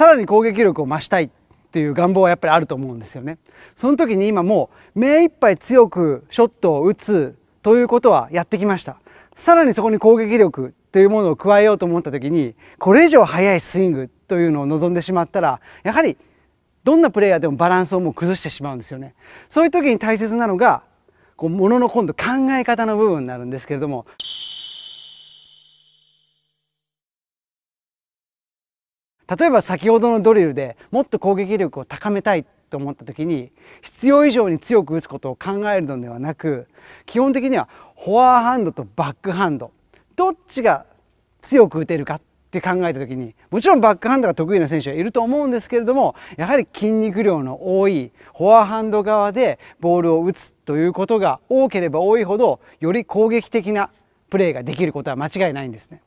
さらに攻撃力を増したいっていう願望はやっぱりあると思うんですよね。その時に今もう目いっぱい強くショットを打つということはやってきました。さらにそこに攻撃力というものを加えようと思った時にこれ以上速いスイングというのを望んでしまったらやはりどんなプレイヤーでもバランスをもう崩してしまうんですよね。そういう時に大切なのがこうものの今度考え方の部分になるんですけれども。例えば先ほどのドリルでもっと攻撃力を高めたいと思った時に必要以上に強く打つことを考えるのではなく基本的にはフォアハンドとバックハンドどっちが強く打てるかって考えた時にもちろんバックハンドが得意な選手はいると思うんですけれどもやはり筋肉量の多いフォアハンド側でボールを打つということが多ければ多いほどより攻撃的なプレーができることは間違いないんですね。